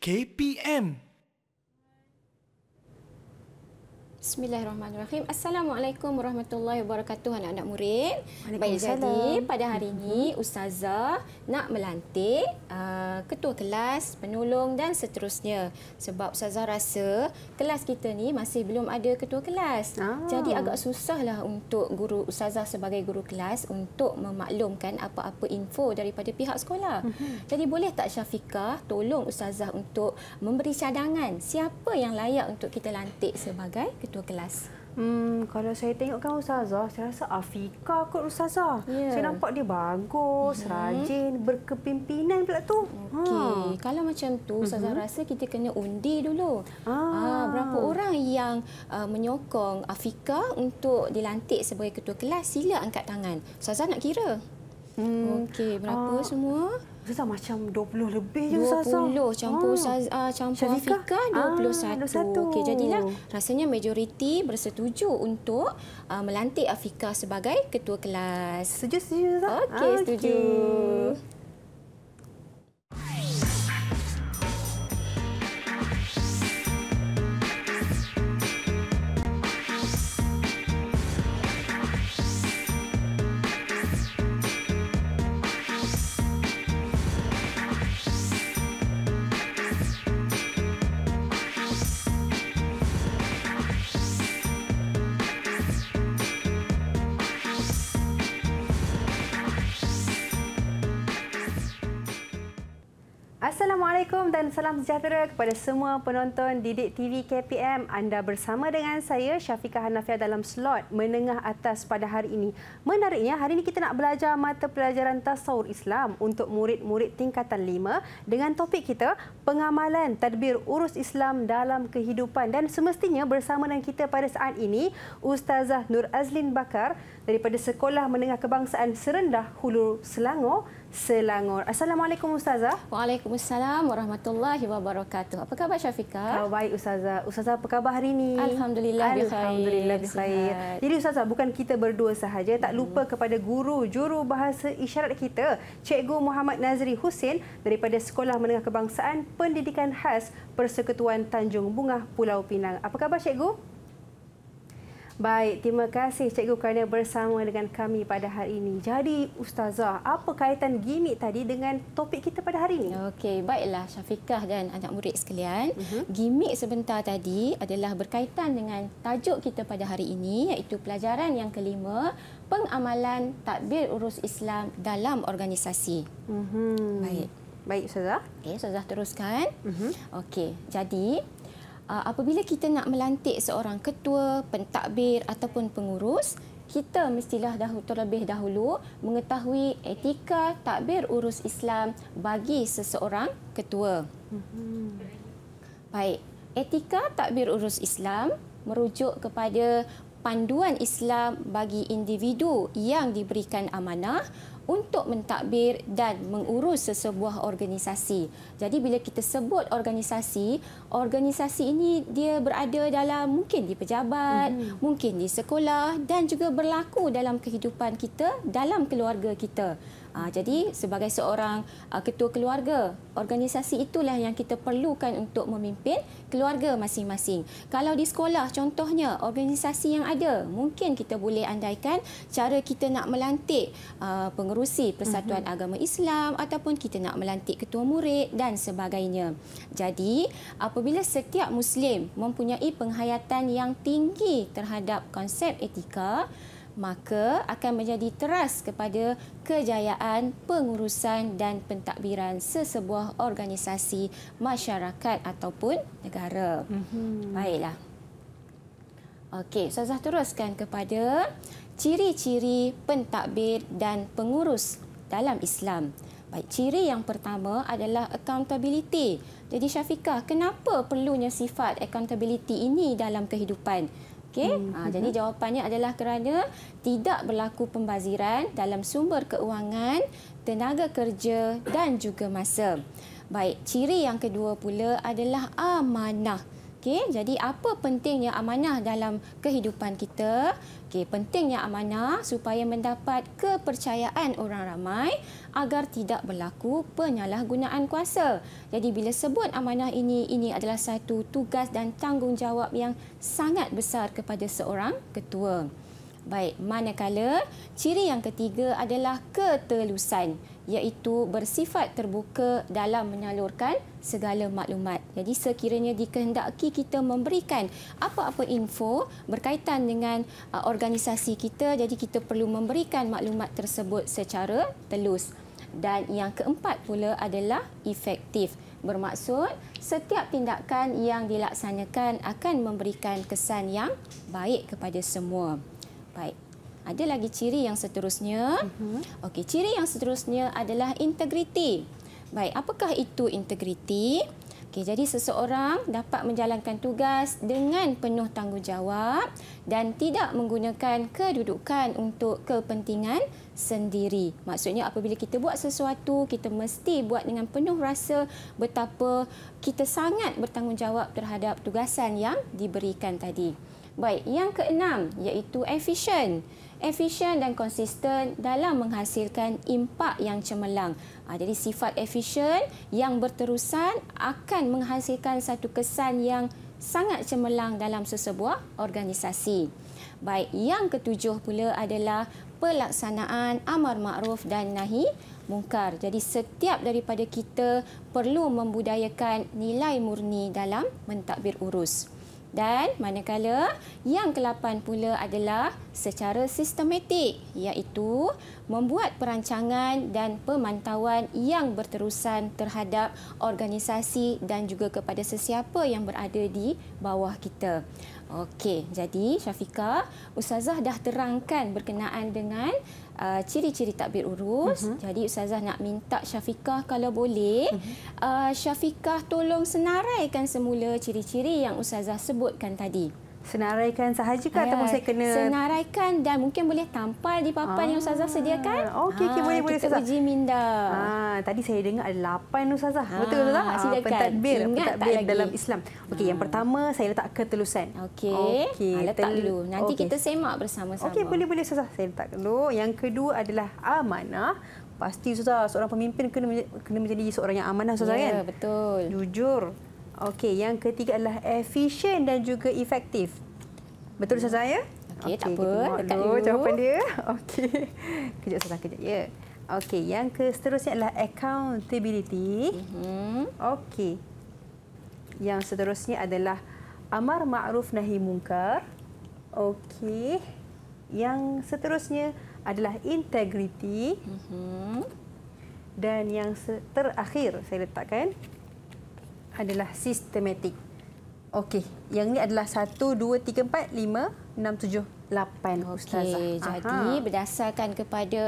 KPM Bismillahirrahmanirrahim. Assalamualaikum warahmatullahi wabarakatuh anak-anak murid. Baik jadi pada hari mhm. ini ustazah nak melantik uh, ketua kelas, penolong dan seterusnya. Sebab ustazah rasa kelas kita ni masih belum ada ketua kelas. Ah. Jadi agak susahlah untuk guru ustazah sebagai guru kelas untuk memaklumkan apa-apa info daripada pihak sekolah. Uh-huh. Jadi boleh tak Syafika, tolong ustazah untuk memberi cadangan siapa yang layak untuk kita lantik sebagai ketua satu kelas? Hmm, kalau saya tengokkan Ustazah, saya rasa Afika kot Ustazah. Yeah. Saya nampak dia bagus, yeah. Mhm. rajin, berkepimpinan pula tu. Okey, ha. kalau macam tu Ustazah uh-huh. rasa kita kena undi dulu. Ah. Ha, berapa orang yang uh, menyokong Afika untuk dilantik sebagai ketua kelas, sila angkat tangan. Ustazah nak kira. Hmm. Okey, berapa uh. semua? Ustazah macam 20 lebih je Ustazah. 20 campur ah. Ustazah, oh. campur Afika 21. Ah, Okey, jadilah rasanya majoriti bersetuju untuk uh, melantik Afika sebagai ketua kelas. Setuju, setuju Ustazah. Okey, setuju. Okay. Assalamualaikum dan salam sejahtera kepada semua penonton Didik TV KPM. Anda bersama dengan saya Syafiqah Hanafiah dalam slot menengah atas pada hari ini. Menariknya, hari ini kita nak belajar mata pelajaran Tasawur Islam untuk murid-murid tingkatan 5 dengan topik kita pengamalan tadbir urus Islam dalam kehidupan. Dan semestinya bersama dengan kita pada saat ini Ustazah Nur Azlin Bakar daripada Sekolah Menengah Kebangsaan Serendah Hulu Selangor Selangor. Assalamualaikum Ustazah. Waalaikumsalam warahmatullahi wabarakatuh. Apa khabar Syafiqah? Kau baik Ustazah. Ustazah apa khabar hari ini? Alhamdulillah bikhair. Alhamdulillah bikhair. Jadi Ustazah bukan kita berdua sahaja. Tak lupa kepada guru juru bahasa isyarat kita, Cikgu Muhammad Nazri Husin daripada Sekolah Menengah Kebangsaan Pendidikan Khas Persekutuan Tanjung Bunga Pulau Pinang. Apa khabar Cikgu? Baik, terima kasih cikgu kerana bersama dengan kami pada hari ini. Jadi, ustazah, apa kaitan gimmick tadi dengan topik kita pada hari ini? Okey, baiklah Syafiqah dan anak murid sekalian. Uh mhm. -huh. Gimmick sebentar tadi adalah berkaitan dengan tajuk kita pada hari ini iaitu pelajaran yang kelima, pengamalan tadbir urus Islam dalam organisasi. Uh mhm. -huh. Baik. Baik, ustazah. Okey, ustazah teruskan. Uh mhm. -huh. Okey. Jadi, uh, apabila kita nak melantik seorang ketua, pentadbir ataupun pengurus, kita mestilah dahulu terlebih dahulu mengetahui etika takbir urus Islam bagi seseorang ketua. Baik, etika takbir urus Islam merujuk kepada panduan Islam bagi individu yang diberikan amanah untuk mentadbir dan mengurus sesebuah organisasi. Jadi bila kita sebut organisasi, organisasi ini dia berada dalam mungkin di pejabat, mm-hmm. mungkin di sekolah dan juga berlaku dalam kehidupan kita, dalam keluarga kita. Ah, jadi sebagai seorang ah, ketua keluarga, organisasi itulah yang kita perlukan untuk memimpin keluarga masing-masing. Kalau di sekolah contohnya organisasi yang ada, mungkin kita boleh andaikan cara kita nak melantik ah, pengerusi Persatuan uh-huh. Agama Islam ataupun kita nak melantik ketua murid dan sebagainya. Jadi apabila setiap muslim mempunyai penghayatan yang tinggi terhadap konsep etika, maka akan menjadi teras kepada kejayaan pengurusan dan pentadbiran sesebuah organisasi masyarakat ataupun negara. hmm Baiklah. Okey, Ustazah teruskan kepada ciri-ciri pentadbir dan pengurus dalam Islam. Baik, ciri yang pertama adalah accountability. Jadi Syafiqah, kenapa perlunya sifat accountability ini dalam kehidupan? Okey, hmm. ha, jadi hmm. jawapannya adalah kerana tidak berlaku pembaziran dalam sumber keuangan, tenaga kerja dan juga masa. Baik, ciri yang kedua pula adalah amanah. Ah, Okey, jadi apa pentingnya amanah dalam kehidupan kita? Okey, pentingnya amanah supaya mendapat kepercayaan orang ramai agar tidak berlaku penyalahgunaan kuasa. Jadi bila sebut amanah ini, ini adalah satu tugas dan tanggungjawab yang sangat besar kepada seorang ketua. Baik, manakala ciri yang ketiga adalah ketelusan iaitu bersifat terbuka dalam menyalurkan segala maklumat. Jadi sekiranya dikehendaki kita memberikan apa-apa info berkaitan dengan uh, organisasi kita, jadi kita perlu memberikan maklumat tersebut secara telus. Dan yang keempat pula adalah efektif. Bermaksud setiap tindakan yang dilaksanakan akan memberikan kesan yang baik kepada semua. Baik. Ada lagi ciri yang seterusnya. Mhm. Okey, ciri yang seterusnya adalah integriti. Baik, apakah itu integriti? Okey, jadi seseorang dapat menjalankan tugas dengan penuh tanggungjawab dan tidak menggunakan kedudukan untuk kepentingan sendiri. Maksudnya apabila kita buat sesuatu, kita mesti buat dengan penuh rasa betapa kita sangat bertanggungjawab terhadap tugasan yang diberikan tadi. Baik, yang keenam iaitu efisien efisien dan konsisten dalam menghasilkan impak yang cemerlang. Ah, jadi sifat efisien yang berterusan akan menghasilkan satu kesan yang sangat cemerlang dalam sesebuah organisasi. Baik, yang ketujuh pula adalah pelaksanaan amar makruf dan nahi mungkar. Jadi setiap daripada kita perlu membudayakan nilai murni dalam mentadbir urus. Dan manakala yang ke-8 pula adalah secara sistematik iaitu membuat perancangan dan pemantauan yang berterusan terhadap organisasi dan juga kepada sesiapa yang berada di bawah kita. Okey, jadi Syafika, ustazah dah terangkan berkenaan dengan Uh, ciri-ciri uh, takbir urus. Uh-huh. Jadi ustazah nak minta Syafiqah kalau boleh uh-huh. uh, Syafiqah tolong senaraikan semula ciri-ciri yang ustazah sebutkan tadi. Senaraikan sahaja ke ataupun saya kena... Senaraikan dan mungkin boleh tampal di papan ah. yang Ustazah sediakan. Okey, okay, ah, boleh, boleh. Kita uji minda. Ah, tadi saya dengar ada lapan Ustazah. Ah, Betul, Ustazah? Ah, sediakan. Ah, pentadbir pentadbir dalam Islam. Okey, ah. yang pertama saya letak ketelusan. Okey, okay. ah, letak Tel... dulu. Nanti okay. kita semak bersama-sama. Okey, boleh, boleh Ustazah. Saya letak dulu. Yang kedua adalah amanah. Pasti Ustazah, seorang pemimpin kena, kena menjadi seorang yang amanah Ustazah yeah, kan? Ya, betul. Jujur. Okey, yang ketiga adalah efisien dan juga efektif. Betul hmm. saya? Okey, okay, tak apa. Dekat dulu. Jawapan dia. Okey. Kejap saya kejap. Ya. Okey, yang seterusnya adalah accountability. mm Okey. Yang seterusnya adalah amar ma'ruf nahi mungkar. Okey. Yang seterusnya adalah integrity. mm Dan yang terakhir saya letakkan adalah sistematik. Okey, yang ini adalah 1 2 3 4 5 6 7 8 ustazah. Okey, jadi Aha. berdasarkan kepada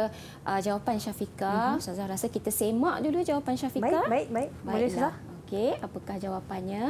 uh, jawapan Syafika, uh-huh. ustazah rasa kita semak dulu jawapan Syafika. Baik, baik, baik. Baiklah. Boleh ustazah. Okey, apakah jawapannya?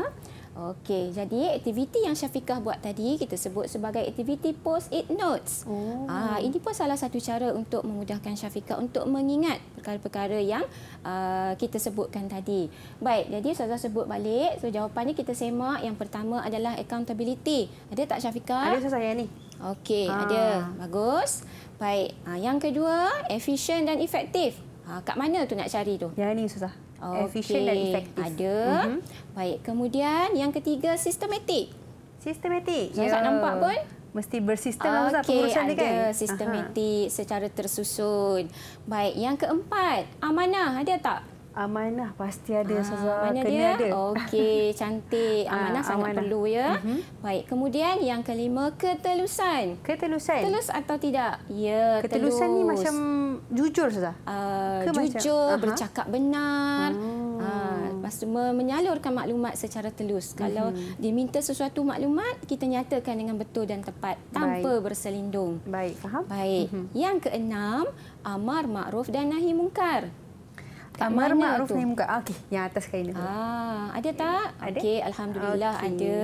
Okey, jadi aktiviti yang Syafiqah buat tadi kita sebut sebagai aktiviti post it notes. Oh. Ah, oh. ini pun salah satu cara untuk memudahkan Syafiqah untuk mengingat perkara-perkara yang uh, kita sebutkan tadi. Baik, jadi Ustazah sebut balik. So jawapannya kita semak yang pertama adalah accountability. Ada tak Syafiqah? Ada saya ni. Okey, ha. ada. Bagus. Baik. Ah, yang kedua, efficient dan efektif. Ah, kat mana tu nak cari tu? Yang ini susah okay. efisien dan efektif. Ada. Mm-hmm. Baik, kemudian yang ketiga sistematik. Sistematik. Yang yeah. tak ya. nampak pun mesti bersistem okay. lah ah, pengurusan ni kan. Okey, sistematik Aha. secara tersusun. Baik, yang keempat, amanah ada tak? Amanah pasti ada ha, ah, Saza kena dia? ada. Okey, cantik. Ah, amanah ha, sangat amanah. perlu ya. Uh mhm. -huh. Baik, kemudian yang kelima ketelusan. Ketelusan. Telus atau tidak? Ya, ketelusan telus. ni macam jujur saja. Uh, ah, jujur, uh -huh. bercakap benar. Hmm. Uh, ha, menyalurkan maklumat secara telus. Kalau uh mhm. -huh. diminta sesuatu maklumat, kita nyatakan dengan betul dan tepat tanpa Baik. berselindung. Baik, faham? Baik. Uh mhm. -huh. Yang keenam, amar makruf dan nahi mungkar. Amar Ma'ruf ni muka. Ah, okey, yang atas kain ni. Ah, ada tak? Ada? Okey, alhamdulillah okay. ada.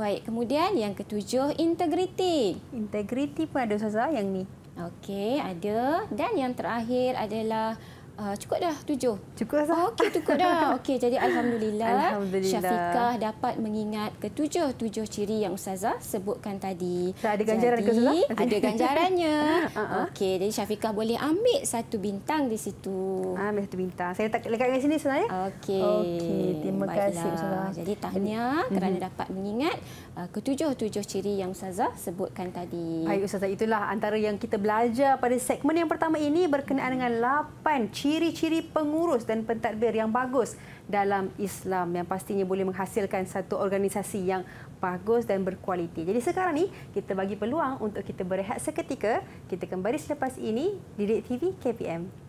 Baik, kemudian yang ketujuh integriti. Integriti pun ada Ustazah yang ni. Okey, ada. Dan yang terakhir adalah Uh, cukup dah tujuh. Cukup sah. Ah, okey, cukup dah. Okey, jadi alhamdulillah, alhamdulillah Syafiqah dapat mengingat ketujuh-tujuh ciri yang Ustazah sebutkan tadi. Tak ada ganjaran jadi, ke Ustazah? Ada ganjarannya. uh -huh. Okey, jadi Syafiqah boleh ambil satu bintang di situ. Ambil satu bintang. Saya tak lekat dengan sini Ustazah ya? Okey. Okey, terima Baiklah. kasih Ustazah. Jadi tahniah kerana uh mhm. -huh. dapat mengingat Ah, ketujuh-tujuh ciri yang Ustazah sebutkan tadi. Baik Ustazah, itulah antara yang kita belajar pada segmen yang pertama ini berkenaan dengan lapan ciri-ciri pengurus dan pentadbir yang bagus dalam Islam yang pastinya boleh menghasilkan satu organisasi yang bagus dan berkualiti. Jadi sekarang ni kita bagi peluang untuk kita berehat seketika. Kita kembali selepas ini di TV KPM.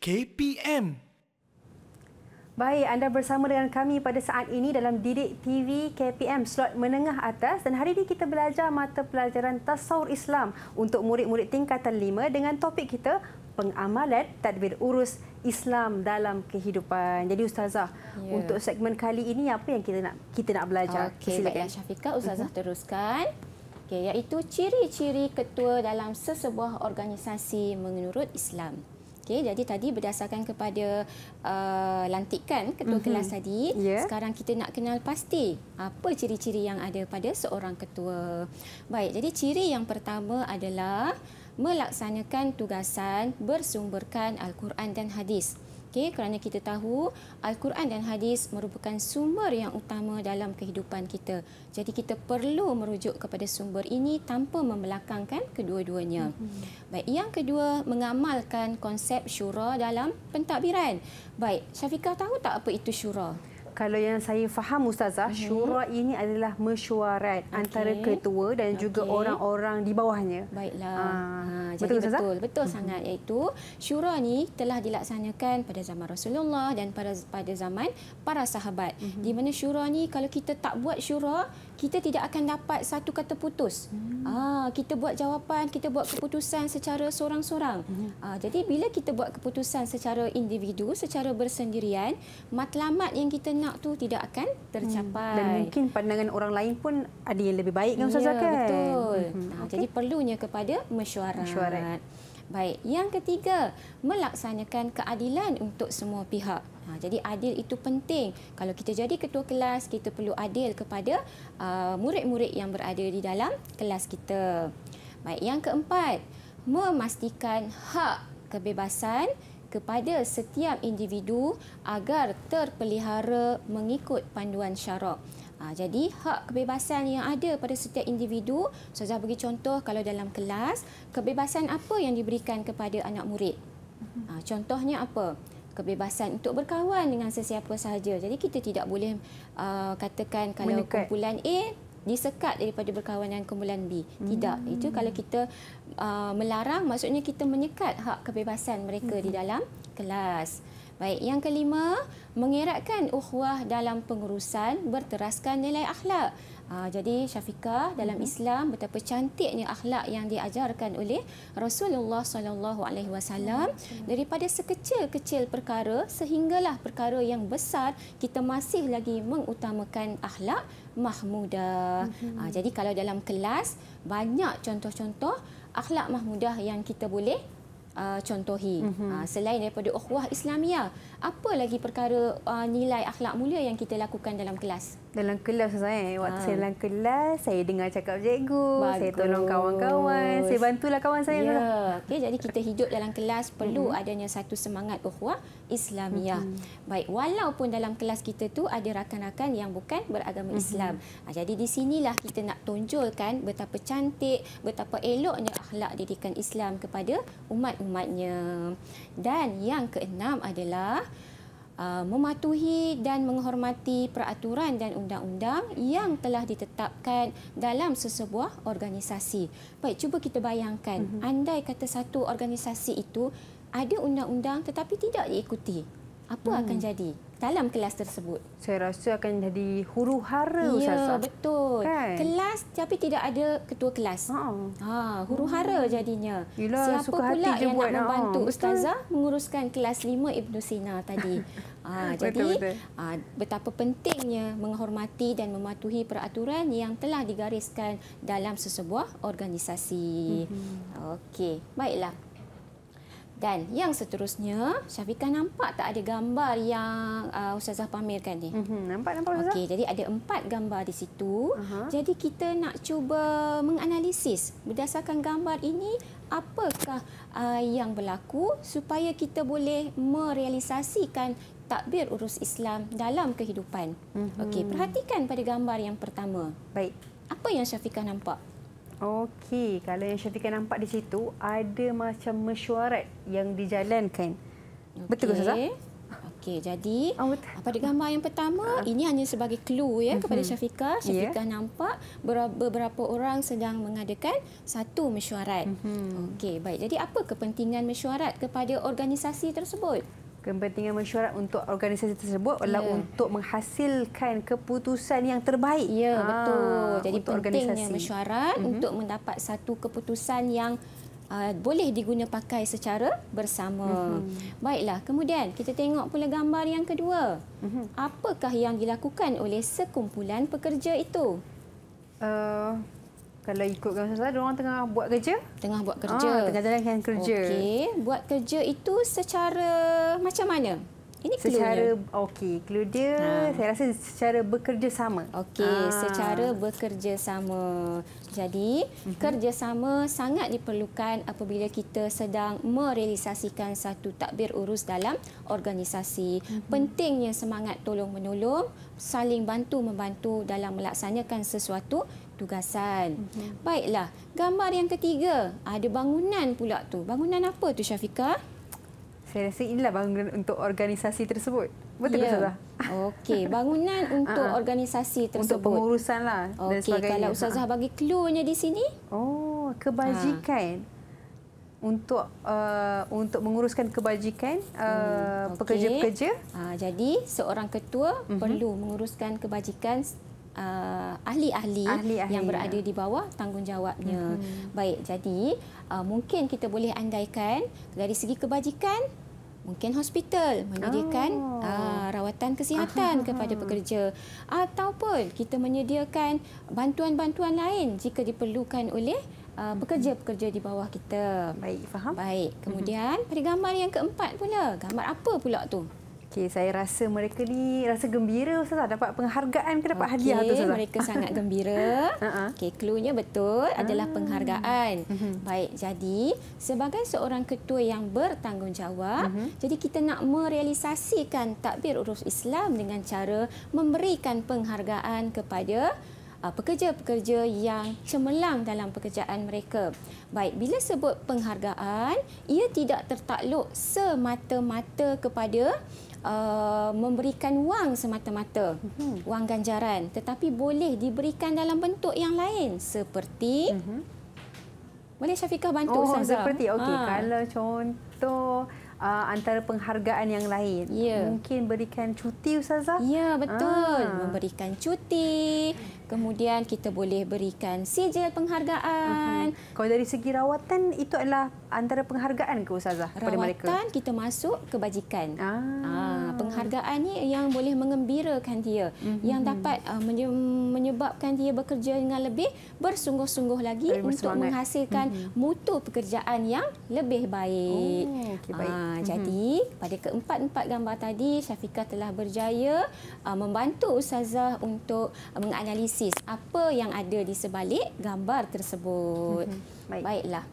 KPM. Baik, anda bersama dengan kami pada saat ini dalam Didik TV KPM slot menengah atas dan hari ini kita belajar mata pelajaran Tasawur Islam untuk murid-murid tingkatan 5 dengan topik kita pengamalan tadbir urus Islam dalam kehidupan. Jadi ustazah, ya. untuk segmen kali ini apa yang kita nak kita nak belajar? Okey, baiklah Syafiqah, ustazah uh-huh. teruskan. Okay, iaitu ciri-ciri ketua dalam sesebuah organisasi menurut Islam. Okey, jadi tadi berdasarkan kepada uh, lantikan ketua mm-hmm. kelas tadi, yeah. sekarang kita nak kenal pasti apa ciri-ciri yang ada pada seorang ketua. Baik, jadi ciri yang pertama adalah melaksanakan tugasan bersumberkan Al-Quran dan hadis. Okey, kerana kita tahu Al-Quran dan hadis merupakan sumber yang utama dalam kehidupan kita. Jadi kita perlu merujuk kepada sumber ini tanpa membelakangkan kedua-duanya. hmm Baik, yang kedua mengamalkan konsep syura dalam pentadbiran. Baik, Syafiqah tahu tak apa itu syura? kalau yang saya faham ustazah uh-huh. Mhm. syura ini adalah mesyuarat okay. antara ketua dan okay. juga orang-orang di bawahnya baiklah ha, ha betul ustazah? betul betul uh sangat iaitu syura ni telah dilaksanakan pada zaman Rasulullah dan pada pada zaman para sahabat uh-huh. di mana syura ni kalau kita tak buat syura kita tidak akan dapat satu kata putus. Hmm. Ah, kita buat jawapan, kita buat keputusan secara seorang-seorang. Hmm. Ah, jadi bila kita buat keputusan secara individu, secara bersendirian, matlamat yang kita nak tu tidak akan tercapai. Hmm. Dan mungkin pandangan orang lain pun ada yang lebih baik kan Ustazah ya, kan? Betul. Hmm. Nah, okay. Jadi perlunya kepada mesyuarat. mesyuarat. Baik, yang ketiga, melaksanakan keadilan untuk semua pihak. Ha, jadi adil itu penting. Kalau kita jadi ketua kelas, kita perlu adil kepada uh, murid-murid uh, yang berada di dalam kelas kita. Baik, yang keempat, memastikan hak kebebasan kepada setiap individu agar terpelihara mengikut panduan syarak. Ha, jadi hak kebebasan yang ada pada setiap individu, saya bagi contoh kalau dalam kelas, kebebasan apa yang diberikan kepada anak murid? Mhm. Ha, contohnya apa? kebebasan untuk berkawan dengan sesiapa sahaja. Jadi kita tidak boleh uh, katakan kalau Menekat. kumpulan A disekat daripada berkawan dengan kumpulan B. Tidak. Hmm. Itu kalau kita uh, melarang maksudnya kita menyekat hak kebebasan mereka hmm. di dalam kelas. Baik, yang kelima, mengeratkan ukhuwah dalam pengurusan berteraskan nilai akhlak. Uh, jadi Syafika dalam hmm Islam betapa cantiknya akhlak yang diajarkan oleh Rasulullah sallallahu alaihi wasallam mhm, daripada sekecil-kecil perkara sehinggalah perkara yang besar kita masih lagi mengutamakan akhlak mahmudah. mm jadi kalau dalam kelas banyak contoh-contoh akhlak mahmudah yang kita boleh Uh, contohi mm-hmm. uh, selain daripada ukhuwah Islamiah apa lagi perkara uh, nilai akhlak mulia yang kita lakukan dalam kelas dalam kelas saya eh, waktu ha. saya dalam kelas saya dengar cakap cikgu Bagus. saya tolong kawan-kawan saya bantulah kawan saya ya. okey jadi kita hidup dalam kelas perlu hmm. adanya satu semangat ukhuwah Islamiah. Hmm. Baik, walaupun dalam kelas kita tu ada rakan-rakan yang bukan beragama hmm. Islam. Ha, jadi di sinilah kita nak tonjolkan betapa cantik, betapa eloknya akhlak didikan Islam kepada umat-umatnya. Dan yang keenam adalah Uh, mematuhi dan menghormati peraturan dan undang-undang yang telah ditetapkan dalam sesebuah organisasi. Baik, cuba kita bayangkan, mm-hmm. andai kata satu organisasi itu ada undang-undang tetapi tidak diikuti, apa hmm. akan jadi? dalam kelas tersebut. Saya rasa akan jadi huru-hara ya, Ustazah. Ya, betul. Kan? Kelas tapi tidak ada ketua kelas. Ha. Ha, huru-hara hmm. jadinya. Yalah, Siapa pula yang nak membantu ha. Ustazah menguruskan kelas 5 Ibnu Sina tadi? Ha, jadi Ha, betapa pentingnya menghormati dan mematuhi peraturan yang telah digariskan dalam sesebuah organisasi. Mm-hmm. Okey, baiklah. Dan yang seterusnya, Syafika nampak tak ada gambar yang uh, Ustazah pamerkan ni? Mm-hmm. Nampak, nampak Ustazah. Okey, jadi ada empat gambar di situ. Uh-huh. Jadi kita nak cuba menganalisis berdasarkan gambar ini, apakah uh, yang berlaku supaya kita boleh merealisasikan takbir urus Islam dalam kehidupan. Mm-hmm. Okey, perhatikan pada gambar yang pertama. Baik. Apa yang Syafiqah nampak? Okey, kalau yang Syafiqah nampak di situ ada macam mesyuarat yang dijalankan. Okay. Betul ke Ustazah? Okey, jadi oh, pada gambar yang pertama uh. ini hanya sebagai clue ya mhm. kepada mm-hmm. Syafiqah. Ya. Syafiqah yeah. nampak beberapa orang sedang mengadakan satu mesyuarat. Mm-hmm. Okey, baik. Jadi apa kepentingan mesyuarat kepada organisasi tersebut? kepentingan mesyuarat untuk organisasi tersebut adalah yeah. untuk menghasilkan keputusan yang terbaik. Ya, yeah, ah, betul. Jadi untuk pentingnya organisasi. mesyuarat mm-hmm. untuk mendapat satu keputusan yang uh, boleh digunapakai secara bersama. Mm-hmm. Baiklah, kemudian kita tengok pula gambar yang kedua. Mm-hmm. Apakah yang dilakukan oleh sekumpulan pekerja itu? Uh, kalau ikut Ustazah, saya, orang tengah buat kerja? Tengah buat kerja. Ah, tengah jalankan kerja. Okey, buat kerja itu secara macam mana? Ini clue secara okey, clue dia ha. saya rasa secara bekerja sama. Okey, ha. secara sama. Jadi, uh-huh. kerjasama sangat diperlukan apabila kita sedang merealisasikan satu takbir urus dalam organisasi. Uh-huh. Pentingnya semangat tolong-menolong, saling bantu-membantu dalam melaksanakan sesuatu tugasan. Mm -hmm. Baiklah, gambar yang ketiga. Ada bangunan pula tu. Bangunan apa tu Syafika? Saya rasa inilah bangunan untuk organisasi tersebut. Betul ke ya. Okey, bangunan untuk uh -huh. organisasi tersebut. Untuk pengurusanlah okay. dan sebagainya. Kalau Ustazah bagi clue-nya di sini? Oh, kebajikan. Ha. Untuk uh, untuk menguruskan kebajikan uh, hmm, pekerja-pekerja. Uh, ha, okay. uh, jadi seorang ketua uh mhm. -huh. perlu menguruskan kebajikan uh, ahli-ahli, ahli yang berada ya. di bawah tanggungjawabnya. Mm-hmm. Baik, jadi uh, mungkin kita boleh andaikan dari segi kebajikan mungkin hospital menyediakan oh. uh, rawatan kesihatan uh-huh. kepada pekerja ataupun kita menyediakan bantuan-bantuan lain jika diperlukan oleh uh, pekerja-pekerja di bawah kita. Baik, faham? Baik. Mm-hmm. Kemudian, pada gambar yang keempat pula. Gambar apa pula tu? Okey, saya rasa mereka ni rasa gembira Ustazah dapat penghargaan ke dapat okay, hadiah tu Ustazah? mereka sangat gembira. Okey, cluenya betul ah. adalah penghargaan. Mhm. Baik, jadi sebagai seorang ketua yang bertanggungjawab, mhm. jadi kita nak merealisasikan takbir urus Islam dengan cara memberikan penghargaan kepada ah, pekerja-pekerja yang cemerlang dalam pekerjaan mereka. Baik, bila sebut penghargaan, ia tidak tertakluk semata-mata kepada Uh, memberikan wang semata-mata, mhm. wang ganjaran, tetapi boleh diberikan dalam bentuk yang lain seperti mhm. boleh Syafiqah bantu oh, Ustazah? Seperti okey, ha. kalau contoh Uh, antara penghargaan yang lain yeah. mungkin berikan cuti ustazah ya yeah, betul ah. memberikan cuti kemudian kita boleh berikan sijil penghargaan. Uh-huh. Kalau dari segi rawatan itu adalah antara penghargaan ke ustazah rawatan, mereka. kita masuk kebajikan. Ah. ah penghargaan ni yang boleh mengembirakan dia, uh-huh. yang dapat uh, menyebabkan dia bekerja dengan lebih bersungguh-sungguh lagi untuk menghasilkan uh-huh. mutu pekerjaan yang lebih baik. Oh, okay, baik. Ah, uh-huh. jadi pada keempat-empat gambar tadi Syafika telah berjaya uh, membantu ustazah untuk uh, menganalisis analisis apa yang ada di sebalik gambar tersebut. Mm-hmm. Baik. Baiklah.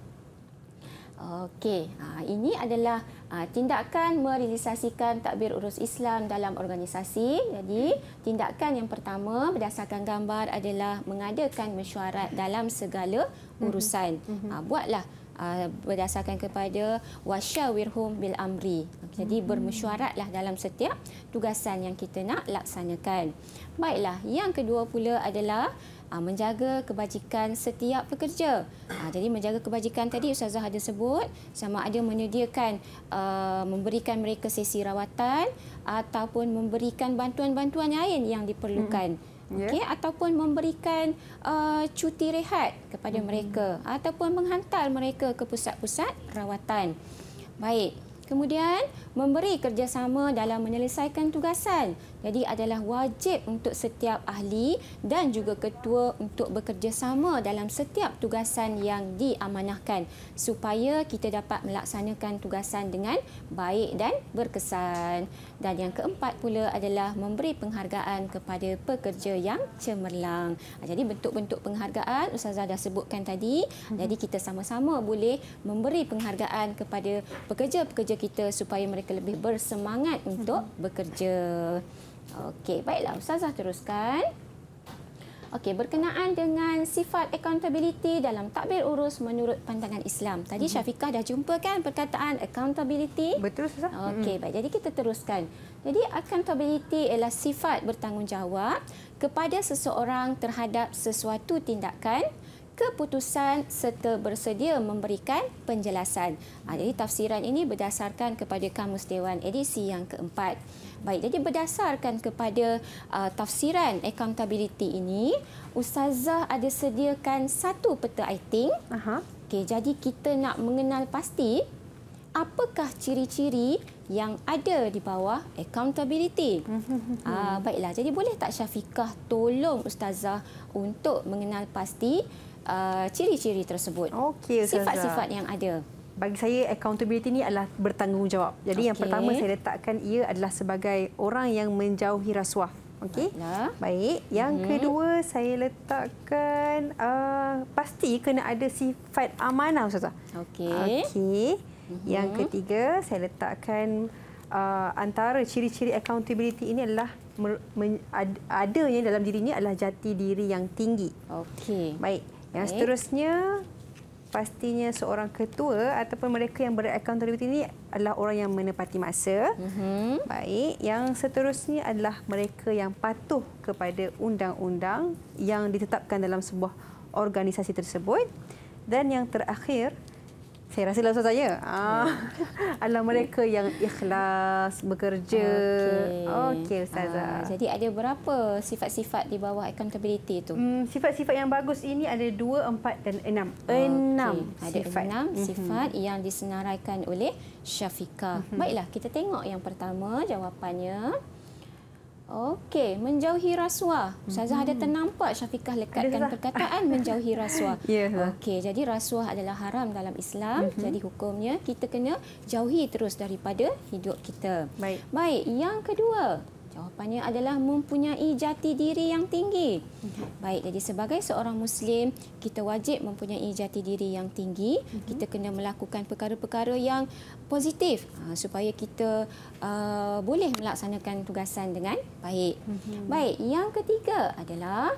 Okey, ah, ini adalah ah, tindakan merealisasikan takbir urus Islam dalam organisasi. Jadi, tindakan yang pertama berdasarkan gambar adalah mengadakan mesyuarat dalam segala mhm. urusan. Mm-hmm. Buatlah. Buatlah uh, berdasarkan kepada wasyawirhum bil amri. Jadi hmm. bermesyuaratlah dalam setiap tugasan yang kita nak laksanakan. Baiklah, yang kedua pula adalah uh, menjaga kebajikan setiap pekerja. Uh, jadi menjaga kebajikan tadi ustazah ada sebut sama ada menyediakan uh, memberikan mereka sesi rawatan ataupun memberikan bantuan-bantuan lain yang diperlukan. Hmm. Ya. okay, yeah. ataupun memberikan uh, cuti rehat kepada hmm. mereka ataupun menghantar mereka ke pusat-pusat rawatan. Baik. Kemudian memberi kerjasama dalam menyelesaikan tugasan jadi adalah wajib untuk setiap ahli dan juga ketua untuk bekerjasama dalam setiap tugasan yang diamanahkan supaya kita dapat melaksanakan tugasan dengan baik dan berkesan. Dan yang keempat pula adalah memberi penghargaan kepada pekerja yang cemerlang. Ah, jadi bentuk-bentuk penghargaan Ustazah dah sebutkan tadi. Mhm. Jadi kita sama-sama boleh memberi penghargaan kepada pekerja-pekerja kita supaya mereka lebih bersemangat untuk mhm. bekerja. Okey, baiklah Ustazah teruskan. Okey, berkenaan dengan sifat accountability dalam takbir urus menurut pandangan Islam. Tadi mm -hmm. Syafiqah dah jumpa kan perkataan accountability? Betul Ustazah. Okey, mm -hmm. baik. Jadi kita teruskan. Jadi accountability ialah sifat bertanggungjawab kepada seseorang terhadap sesuatu tindakan mm keputusan serta bersedia memberikan penjelasan. Ha, jadi tafsiran ini berdasarkan kepada Kamus Dewan edisi yang keempat. Baik, jadi berdasarkan kepada uh, tafsiran accountability ini, Ustazah ada sediakan satu peta aiting. Aha. Okay, jadi kita nak mengenal pasti apakah ciri-ciri yang ada di bawah accountability. Mhm. Ah, baiklah, jadi boleh tak Syafiqah tolong Ustazah untuk mengenal pasti Uh, ciri-ciri uh, tersebut. Okey, sifat-sifat yang ada. Bagi saya accountability ini adalah bertanggungjawab. Jadi okay. yang pertama saya letakkan ia adalah sebagai orang yang menjauhi rasuah. Okey. Baik. Yang hmm. kedua saya letakkan uh, pasti kena ada sifat amanah ustazah. Okey. Okey. Hmm. Yang ketiga saya letakkan uh, antara ciri-ciri accountability ini adalah adanya dalam dirinya adalah jati diri yang tinggi. Okey. Baik. Yang seterusnya pastinya seorang ketua ataupun mereka yang berakauntabiliti ini adalah orang yang menepati masa. Mm-hmm. Baik, yang seterusnya adalah mereka yang patuh kepada undang-undang yang ditetapkan dalam sebuah organisasi tersebut. Dan yang terakhir saya rasa langsung saya ah adalah hmm. mereka yang ikhlas bekerja okey okay, ustazah ah, jadi ada berapa sifat-sifat di bawah accountability itu? hmm, sifat-sifat yang bagus ini ada dua empat dan enam. okay. enam ada sifat. enam mhm. sifat mm-hmm. yang disenaraikan oleh Syafika mm-hmm. baiklah kita tengok yang pertama jawapannya Okey, menjauhi rasuah. Ustazah ada mm-hmm. ternampak Syafiqah lekatkan lah. perkataan menjauhi rasuah. Okey, jadi rasuah adalah haram dalam Islam. Mm-hmm. Jadi hukumnya kita kena jauhi terus daripada hidup kita. Baik. Baik, yang kedua, Jawapannya adalah mempunyai jati diri yang tinggi. Mhm. Baik, jadi sebagai seorang Muslim, kita wajib mempunyai jati diri yang tinggi. Mhm. Kita kena melakukan perkara-perkara yang positif ha, supaya kita uh, boleh melaksanakan tugasan dengan baik. Mhm. Baik, yang ketiga adalah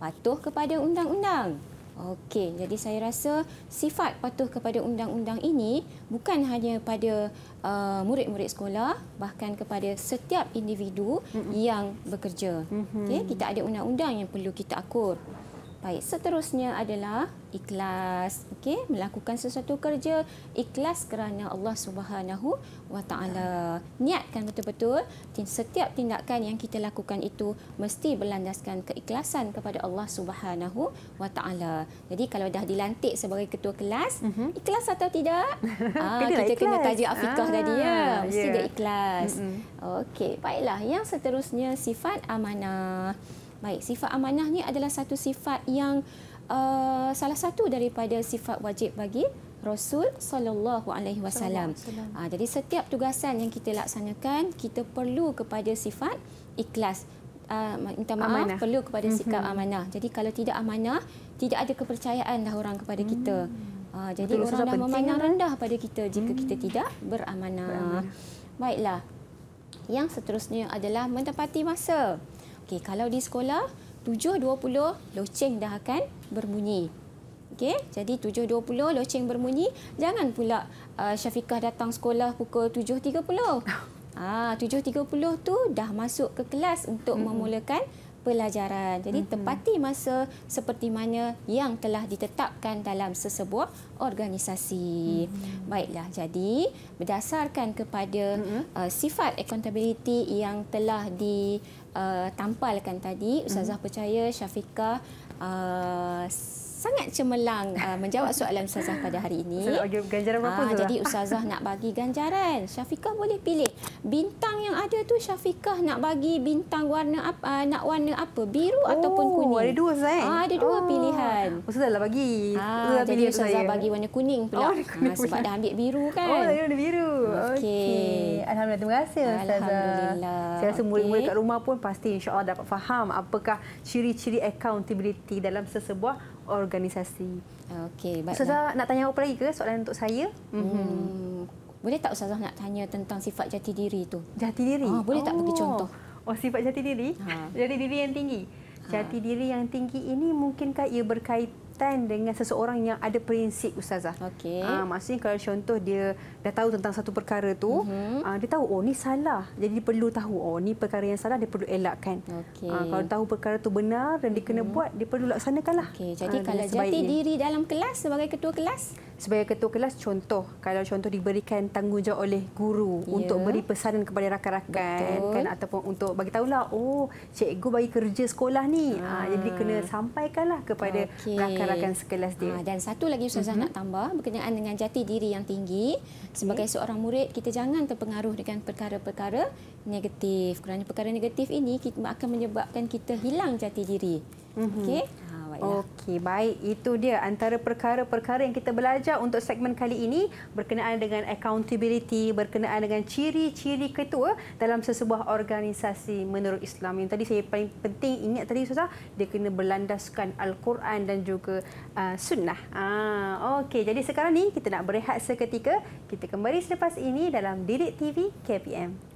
patuh kepada undang-undang. Okey, jadi saya rasa sifat patuh kepada undang-undang ini bukan hanya pada uh, murid-murid sekolah, bahkan kepada setiap individu mm-hmm. yang bekerja. Mm-hmm. Okey, kita ada undang-undang yang perlu kita akur. Baik, seterusnya adalah ikhlas. Okey, melakukan sesuatu kerja ikhlas kerana Allah Subhanahu wa taala. Niatkan betul-betul setiap tindakan yang kita lakukan itu mesti berlandaskan keikhlasan kepada Allah Subhanahu wa taala. Jadi kalau dah dilantik sebagai ketua kelas, uh-huh. ikhlas atau tidak? ah, kita ikhlas. kena kaji afiqah ah, tadi ya. ya. Mesti yeah. dia ikhlas. Uh-huh. Okey, baiklah. Yang seterusnya sifat amanah. Baik, sifat amanah ni adalah satu sifat yang uh, salah satu daripada sifat wajib bagi Rasul sallallahu alaihi wasallam. Ah, jadi setiap tugasan yang kita laksanakan, kita perlu kepada sifat ikhlas. Uh, minta maaf amanah. perlu kepada mhm. sikap amanah. Jadi kalau tidak amanah, tidak ada kepercayaan dah orang kepada hmm. kita. Uh, jadi Betul, orang dah memandang lah. rendah pada kita jika hmm. kita tidak beramanah. beramanah. Baiklah. Yang seterusnya adalah menepati masa. Okey, kalau di sekolah 7.20 loceng dah akan berbunyi. Okey, jadi 7.20 loceng berbunyi, jangan pula uh, Syafiqah datang sekolah pukul 7.30. Ah, 7.30 tu dah masuk ke kelas untuk mm-hmm. memulakan pelajaran. Jadi mm-hmm. tepati masa seperti mana yang telah ditetapkan dalam sesebuah organisasi. Mm-hmm. Baiklah, jadi berdasarkan kepada mm-hmm. uh, sifat accountability yang telah di uh, tampalkan tadi, Ustazah hmm percaya Syafiqah uh, sangat cemerlang uh, menjawab soalan Ustazah pada hari ini. Saya nak ganjaran berapa? Ha, jadi Ustazah nak bagi ganjaran. Syafiqah boleh pilih. Bintang yang ada tu Syafiqah nak bagi bintang warna apa? Uh, nak warna apa? Biru oh, ataupun kuning? Ada dua Ustazah. Kan? Ha, ada dua ah. oh, pilihan. Ustazah lah bagi. Ha, Ustazah jadi pilih Ustazah saya. bagi warna kuning pula. Oh, kuning ha, sebab pula. dah ambil biru oh, kan? Oh, saya warna biru. Okey. Okay. Alhamdulillah. Terima kasih Ustazah. Alhamdulillah. Saya rasa mula-mula okay. kat rumah pun pasti Insya Allah dapat faham apakah ciri-ciri accountability dalam sesebuah organisasi. Okey, baik. Ustazah nak tanya apa lagi ke soalan untuk saya? Mm-hmm. Boleh tak Ustazah nak tanya tentang sifat jati diri itu? Jati diri? Ah, boleh tak bagi oh. contoh? Oh, sifat jati diri? Ha. Jati diri yang tinggi. Ha. Jati diri yang tinggi ini mungkinkah ia berkait berkaitan dengan seseorang yang ada prinsip ustazah. Okey. Ah maksudnya kalau contoh dia dah tahu tentang satu perkara tu, uh-huh. dia tahu oh ni salah. Jadi dia perlu tahu oh ni perkara yang salah dia perlu elakkan. Okey. Uh, kalau tahu perkara tu benar dan dia kena uh-huh. buat, dia perlu laksanakanlah. Okey. Jadi uh, kalau jati diri dalam kelas sebagai ketua kelas, sebagai ketua kelas contoh kalau contoh diberikan tanggungjawab oleh guru yeah. untuk beri pesanan kepada rakan-rakan Betul. kan ataupun untuk bagi tahulah oh cikgu bagi kerja sekolah ni ha. Ha, jadi kena sampaikanlah kepada okay. rakan-rakan sekelas dia ha, dan satu lagi ustazah mm-hmm. nak tambah berkenaan dengan jati diri yang tinggi okay. sebagai seorang murid kita jangan terpengaruh dengan perkara-perkara negatif kerana perkara negatif ini akan menyebabkan kita hilang jati diri mm-hmm. okey ya. Okey, baik. Itu dia antara perkara-perkara yang kita belajar untuk segmen kali ini berkenaan dengan accountability, berkenaan dengan ciri-ciri ketua dalam sesebuah organisasi menurut Islam. Yang tadi saya paling penting ingat tadi susah dia kena berlandaskan Al-Quran dan juga uh, Sunnah. Ah, Okey, jadi sekarang ni kita nak berehat seketika. Kita kembali selepas ini dalam Direct TV KPM.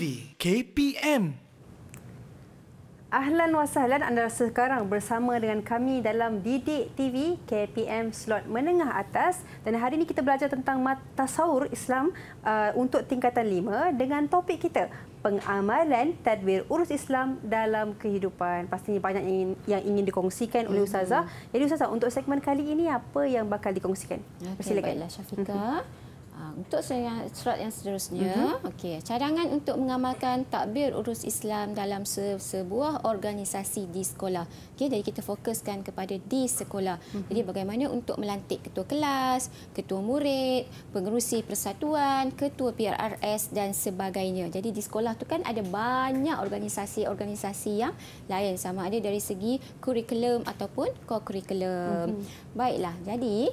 TV KPM. Ahlan wa sahlan anda sekarang bersama dengan kami dalam Didik TV KPM slot menengah atas dan hari ini kita belajar tentang tasawur Islam uh, untuk tingkatan 5 dengan topik kita pengamalan tadbir urus Islam dalam kehidupan. Pastinya banyak yang ingin, yang ingin dikongsikan oleh ustazah. Mm-hmm. Jadi ustazah untuk segmen kali ini apa yang bakal dikongsikan? Okay, Persilakan. Baiklah Syafika. Mm-hmm. Ah, untuk surat yang seterusnya, uh-huh. okey, cadangan untuk mengamalkan takbir urus Islam dalam se- sebuah organisasi di sekolah. Okey, jadi kita fokuskan kepada di sekolah. Uh-huh. Jadi bagaimana untuk melantik ketua kelas, ketua murid, pengerusi persatuan, ketua PRRS dan sebagainya. Jadi di sekolah tu kan ada banyak organisasi-organisasi yang lain sama ada dari segi kurikulum ataupun kokurikulum. Uh-huh. Baiklah, jadi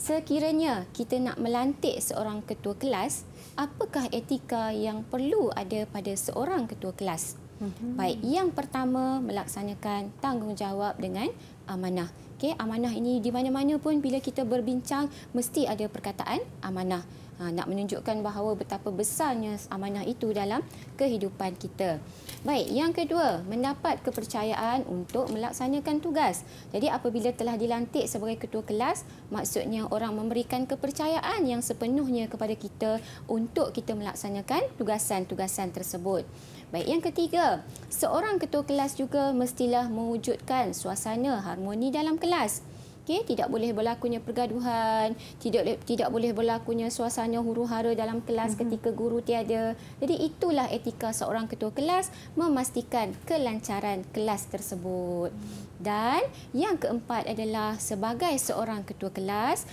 Sekiranya kita nak melantik seorang ketua kelas, apakah etika yang perlu ada pada seorang ketua kelas? Mhm. Baik, yang pertama melaksanakan tanggungjawab dengan amanah. Okey, amanah ini di mana-mana pun bila kita berbincang mesti ada perkataan amanah ha, nak menunjukkan bahawa betapa besarnya amanah itu dalam kehidupan kita. Baik, yang kedua, mendapat kepercayaan untuk melaksanakan tugas. Jadi apabila telah dilantik sebagai ketua kelas, maksudnya orang memberikan kepercayaan yang sepenuhnya kepada kita untuk kita melaksanakan tugasan-tugasan tersebut. Baik, yang ketiga, seorang ketua kelas juga mestilah mewujudkan suasana harmoni dalam kelas. Okay, tidak boleh berlakunya pergaduhan, tidak tidak boleh berlakunya suasana huru-hara dalam kelas mm-hmm. ketika guru tiada. Jadi itulah etika seorang ketua kelas memastikan kelancaran kelas tersebut. Mm. Dan yang keempat adalah sebagai seorang ketua kelas,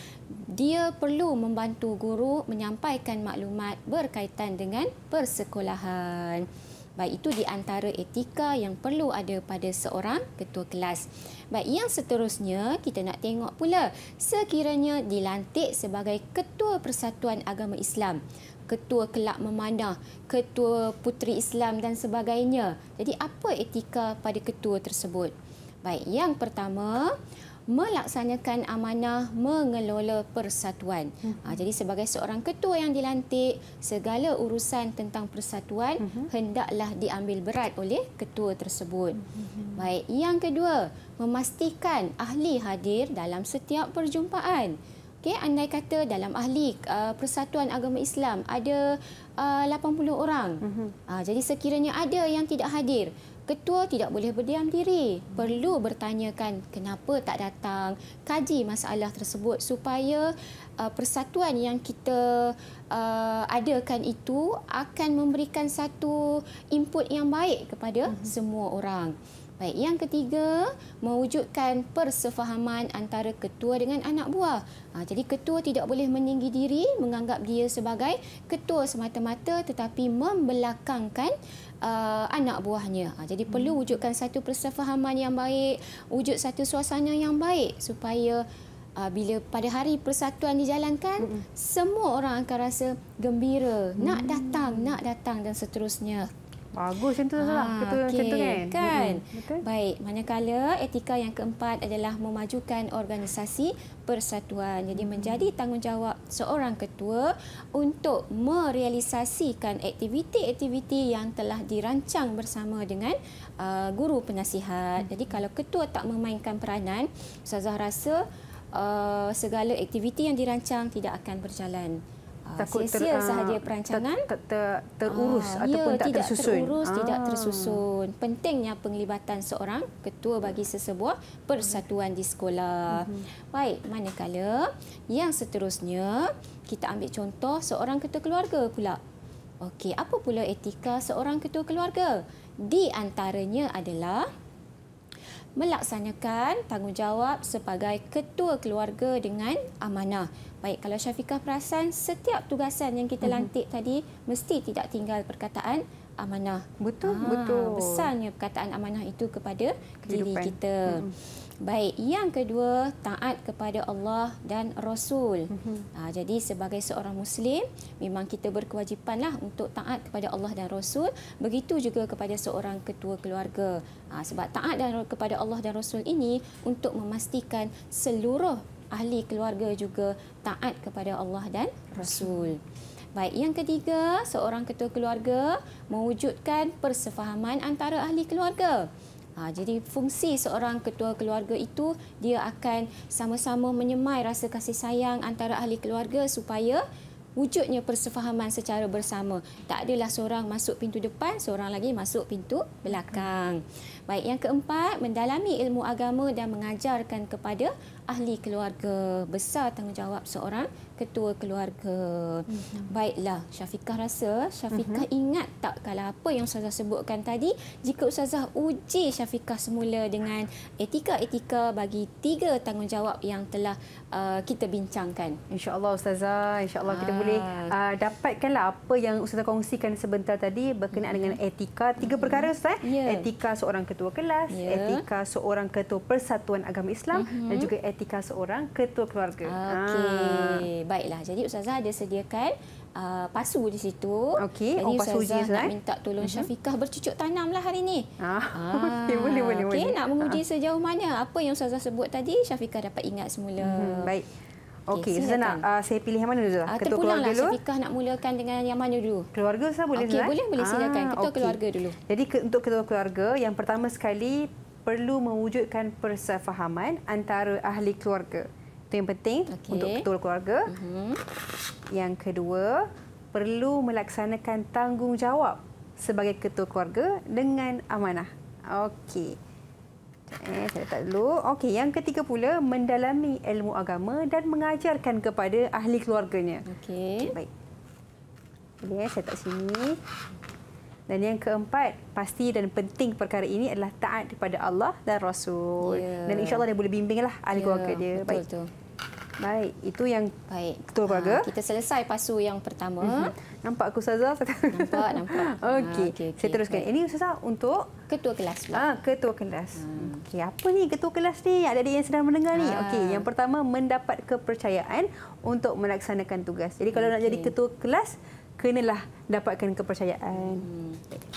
dia perlu membantu guru menyampaikan maklumat berkaitan dengan persekolahan. Baik itu di antara etika yang perlu ada pada seorang ketua kelas. Baik yang seterusnya kita nak tengok pula sekiranya dilantik sebagai ketua Persatuan Agama Islam, ketua kelak memandang, ketua putri Islam dan sebagainya. Jadi apa etika pada ketua tersebut? Baik, yang pertama, melaksanakan amanah mengelola persatuan. Uh-huh. Jadi sebagai seorang ketua yang dilantik, segala urusan tentang persatuan uh-huh. hendaklah diambil berat oleh ketua tersebut. Uh-huh. Baik, yang kedua, memastikan ahli hadir dalam setiap perjumpaan. Okey, andai kata dalam ahli uh, persatuan agama Islam ada ah, uh, 80 orang. Uh-huh. Uh, jadi sekiranya ada yang tidak hadir, ketua tidak boleh berdiam diri. Perlu bertanyakan kenapa tak datang, kaji masalah tersebut supaya uh, persatuan yang kita uh, adakan itu akan memberikan satu input yang baik kepada mhm. semua orang. Baik, yang ketiga, mewujudkan persefahaman antara ketua dengan anak buah. Ha, jadi ketua tidak boleh meninggi diri menganggap dia sebagai ketua semata-mata tetapi membelakangkan uh, anak buahnya. Ha, jadi hmm. perlu wujudkan satu persefahaman yang baik, wujud satu suasana yang baik supaya uh, bila pada hari persatuan dijalankan, hmm. semua orang akan rasa gembira, hmm. nak datang, hmm. nak datang dan seterusnya. Bagus macam tu lah, ah, lah. Betul okay. macam tu kan? Kan? Betul. Baik. Manakala etika yang keempat adalah memajukan organisasi persatuan. Jadi hmm. menjadi tanggungjawab seorang ketua untuk merealisasikan aktiviti-aktiviti yang telah dirancang bersama dengan uh, guru penasihat. Hmm. Jadi kalau ketua tak memainkan peranan, Ustazah rasa uh, segala aktiviti yang dirancang tidak akan berjalan. Ah, takut sia-sia ter, sahaja uh, perancangan ter, ter, ter, terurus uh, ataupun ya, tak tidak tersusun. terurus, uh. tidak tersusun. Pentingnya penglibatan seorang ketua bagi sesebuah persatuan di sekolah. Uh-huh. Baik, manakala yang seterusnya kita ambil contoh seorang ketua keluarga pula. Okey, apa pula etika seorang ketua keluarga? Di antaranya adalah melaksanakan tanggungjawab sebagai ketua keluarga dengan amanah. Baik, kalau Syafiqah perasan, setiap tugasan yang kita mhm. lantik uh tadi mesti tidak tinggal perkataan amanah. Betul, ha, betul. Besarnya perkataan amanah itu kepada diri kita. uh Baik, yang kedua taat kepada Allah dan Rasul. Mm-hmm. Ha, jadi sebagai seorang Muslim, memang kita berkewajipanlah untuk taat kepada Allah dan Rasul. Begitu juga kepada seorang ketua keluarga. Ha, sebab taat dan kepada Allah dan Rasul ini untuk memastikan seluruh ahli keluarga juga taat kepada Allah dan Rasul. Baik, yang ketiga, seorang ketua keluarga mewujudkan persefahaman antara ahli keluarga. Ha, jadi fungsi seorang ketua keluarga itu dia akan sama-sama menyemai rasa kasih sayang antara ahli keluarga supaya wujudnya persefahaman secara bersama. Tak adalah seorang masuk pintu depan, seorang lagi masuk pintu belakang. Hmm. Baik, yang keempat, mendalami ilmu agama dan mengajarkan kepada ahli keluarga. Besar tanggungjawab seorang ketua keluarga. Mm-hmm. Baiklah, Syafiqah rasa, Syafiqah mm-hmm. ingat tak kalau apa yang Ustazah sebutkan tadi, jika Ustazah uji Syafiqah semula dengan etika-etika bagi tiga tanggungjawab yang telah uh, kita bincangkan. InsyaAllah Ustazah, insyaAllah ah. kita boleh uh, dapatkanlah apa yang Ustazah kongsikan sebentar tadi berkenaan mm-hmm. dengan etika. Tiga perkara, Ustazah. Yeah. Etika seorang ketua ketua kelas, yeah. etika seorang ketua persatuan agama Islam mm-hmm. dan mhm. juga etika seorang ketua keluarga. Okey, ha. baiklah. Jadi ustazah ada sediakan Uh, pasu di situ. Okey, oh, pasu je nak eh? minta tolong uh-huh. Syafiqah bercucuk tanamlah hari ini. Ah, ah okay, boleh boleh okay, nak menguji ah. sejauh mana apa yang ustazah sebut tadi Syafiqah dapat ingat semula. Hmm, baik. Okey, okay, Zana, uh, ah, saya pilih yang mana dulu? Uh, ketua keluarga lah, dulu. Syafiqah nak mulakan dengan yang mana dulu? Keluarga saya boleh, Zana? Okey, boleh, boleh. Silakan. Ah, ketua okay. keluarga dulu. Jadi, ke, untuk ketua keluarga, yang pertama sekali, perlu mewujudkan persefahaman antara ahli keluarga. Itu yang penting okay. untuk ketua keluarga. Uh-huh. Yang kedua, perlu melaksanakan tanggungjawab sebagai ketua keluarga dengan amanah. Okey. Eh, saya letak dulu. Okey, yang ketiga pula mendalami ilmu agama dan mengajarkan kepada ahli keluarganya. Okey. Okay, baik. Okey, saya letak sini. Dan yang keempat, pasti dan penting perkara ini adalah taat kepada Allah dan Rasul. Yeah. Dan insya-Allah dia boleh bimbinglah ahli yeah, keluarga dia. Betul baik. Betul. Baik, itu yang baik. Betul ah, baga. Ha, kita selesai pasu yang pertama. Uh-huh. Nampak aku Ustazah? Nampak, nampak. Okey. Ah, okay, okay. Saya teruskan. Baik. Ini Ustazah untuk ketua kelas. Ah, ha, ketua kelas. Hmm. Okey, apa ni ketua kelas ni? Ada yang sedang mendengar ha. ni. Okey, yang pertama mendapat kepercayaan untuk melaksanakan tugas. Jadi kalau okay. nak jadi ketua kelas, kenalah dapatkan kepercayaan. Hmm.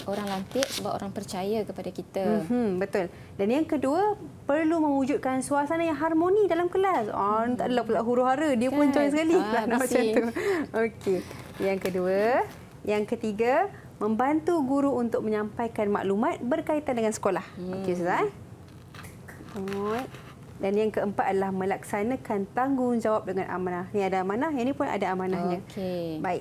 Orang lantik sebab orang percaya kepada kita. hmm betul. Dan yang kedua, perlu mewujudkan suasana yang harmoni dalam kelas. Oh, mm. Tak adalah pula huru-hara. Dia kan. pun join sekali. Ah, lah, nak macam tu. Okey. Yang kedua. Yang ketiga, membantu guru untuk menyampaikan maklumat berkaitan dengan sekolah. Mm. Okey, Ustaz. Oh. Dan yang keempat adalah melaksanakan tanggungjawab dengan amanah. Ini ada amanah, ini pun ada amanahnya. Okey. Baik.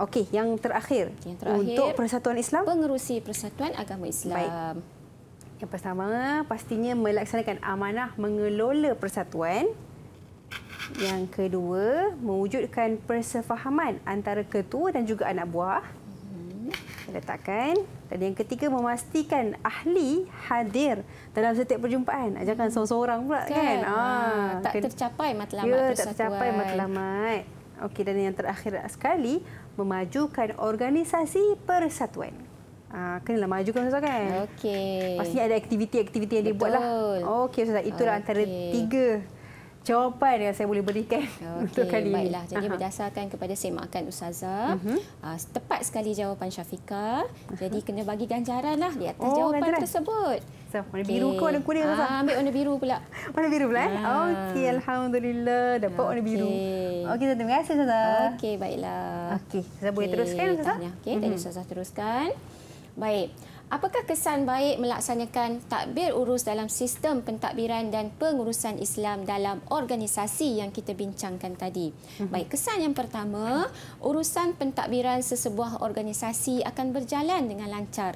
Okey, yang terakhir. Yang terakhir. Untuk Persatuan Islam. Pengerusi Persatuan Agama Islam. Baik. Yang pertama, pastinya melaksanakan amanah mengelola persatuan. Yang kedua, mewujudkan persefahaman antara ketua dan juga anak buah. Kita mhm. Letakkan. Dan yang ketiga, memastikan ahli hadir dalam setiap perjumpaan. Jangan hmm. seorang-seorang pula. Kan? Kan? Ha, tak tercapai matlamat ya, persatuan. Ya, tak tercapai matlamat. Okey, dan yang terakhir sekali, memajukan organisasi persatuan. Ah, kena majukan Ustaz kan? Okey. Pastinya ada aktiviti-aktiviti yang dibuatlah. Okey Ustaz, itulah okay. antara tiga jawapan yang saya boleh berikan okay. untuk kali ini. Baiklah, jadi Aha. berdasarkan kepada semakan Ustazah, uh-huh. Mhm. Ah, tepat sekali jawapan Syafiqah. Jadi kena bagi ganjaran lah di atas oh, jawapan ganjaran. tersebut. So, warna okay. biru ke warna kuning ke? Ah, ambil warna biru pula. warna biru pula eh? Ah. Okey, Alhamdulillah. Dapat okay. warna biru. Okey, Zaza. Terima kasih, Zaza. Okey, baiklah. Okey, Zaza okay. boleh teruskan, Zaza? Okey, tanya mm-hmm. Zaza okay, teruskan. Baik. Apakah kesan baik melaksanakan takbir urus dalam sistem pentadbiran dan pengurusan Islam dalam organisasi yang kita bincangkan tadi? Mm-hmm. Baik, kesan yang pertama, urusan pentadbiran sesebuah organisasi akan berjalan dengan lancar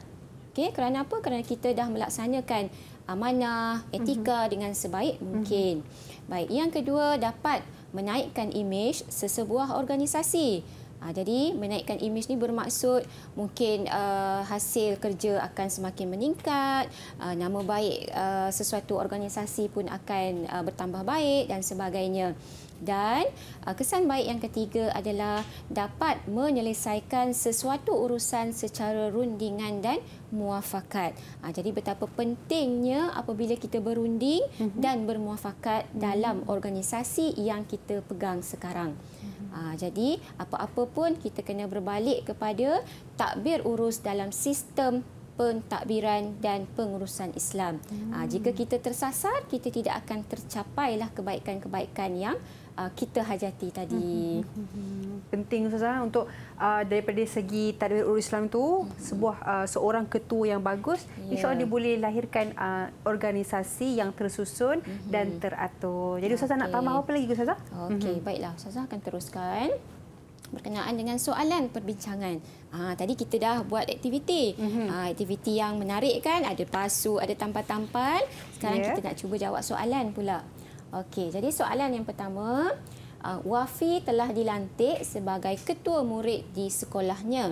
Okey, kerana apa? Kerana kita dah melaksanakan amanah, etika mm-hmm. dengan sebaik mhm. mungkin. Mm-hmm. Baik, yang kedua dapat menaikkan imej sesebuah organisasi. Ha, jadi menaikkan imej ni bermaksud mungkin uh, hasil kerja akan semakin meningkat, uh, nama baik uh, sesuatu organisasi pun akan uh, bertambah baik dan sebagainya. Dan uh, kesan baik yang ketiga adalah dapat menyelesaikan sesuatu urusan secara rundingan dan muafakat. Ah, jadi betapa pentingnya apabila kita berunding mhm. dan bermuafakat mhm. dalam organisasi yang kita pegang sekarang. Mhm. Ah, jadi apa-apa pun kita kena berbalik kepada takbir urus dalam sistem pentadbiran dan pengurusan Islam. Ah, hmm. jika kita tersasar, kita tidak akan tercapailah kebaikan-kebaikan yang uh, kita hajati tadi. Penting Ustazah untuk uh, daripada segi tadbir urus Islam tu mm-hmm. sebuah uh, seorang ketua yang bagus yeah. insya-Allah dia boleh lahirkan uh, organisasi yang tersusun hmm dan teratur. Jadi Ustazah okay. nak tambah apa lagi Ustazah? Okey, hmm baiklah Ustazah akan teruskan berkenaan dengan soalan perbincangan. Ah tadi kita dah buat aktiviti. Mm-hmm. Ah aktiviti yang menarik kan? Ada pasu, ada tampal-tampal. Sekarang yeah. kita nak cuba jawab soalan pula. Okey, jadi soalan yang pertama, uh, Wafi telah dilantik sebagai ketua murid di sekolahnya.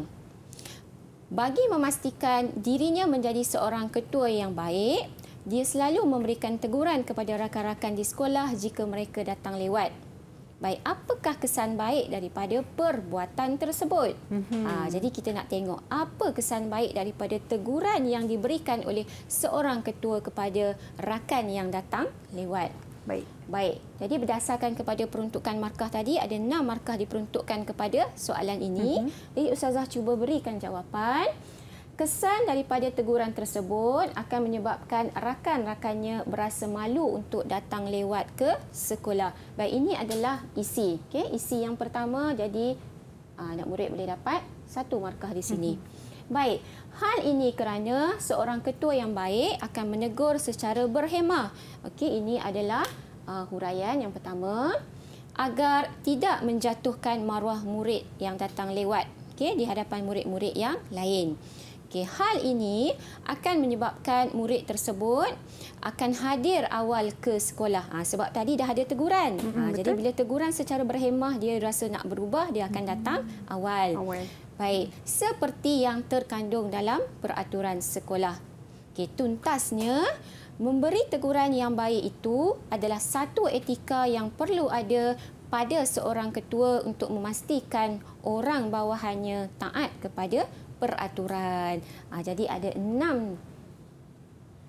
Bagi memastikan dirinya menjadi seorang ketua yang baik, dia selalu memberikan teguran kepada rakan-rakan di sekolah jika mereka datang lewat. Baik, apakah kesan baik daripada perbuatan tersebut? Mm-hmm. Ha, jadi kita nak tengok apa kesan baik daripada teguran yang diberikan oleh seorang ketua kepada rakan yang datang lewat. Baik. Baik. Jadi berdasarkan kepada peruntukan markah tadi, ada enam markah diperuntukkan kepada soalan ini. Uh-huh. Jadi Ustazah cuba berikan jawapan. Kesan daripada teguran tersebut akan menyebabkan rakan-rakannya berasa malu untuk datang lewat ke sekolah. Baik, ini adalah isi. Okay? Isi yang pertama, jadi ah, anak murid boleh dapat satu markah di sini. Uh-huh. Baik, hal ini kerana seorang ketua yang baik akan menegur secara berhemah. Okey, ini adalah uh, huraian yang pertama agar tidak menjatuhkan maruah murid yang datang lewat okay, di hadapan murid-murid yang lain. Okay, hal ini akan menyebabkan murid tersebut akan hadir awal ke sekolah. Ha, sebab tadi dah ada teguran. Ha, jadi bila teguran secara berhemah dia rasa nak berubah, dia akan datang awal. awal. Baik, seperti yang terkandung dalam peraturan sekolah. Okey, tuntasnya memberi teguran yang baik itu adalah satu etika yang perlu ada pada seorang ketua untuk memastikan orang bawahannya taat kepada peraturan. Ha, jadi ada enam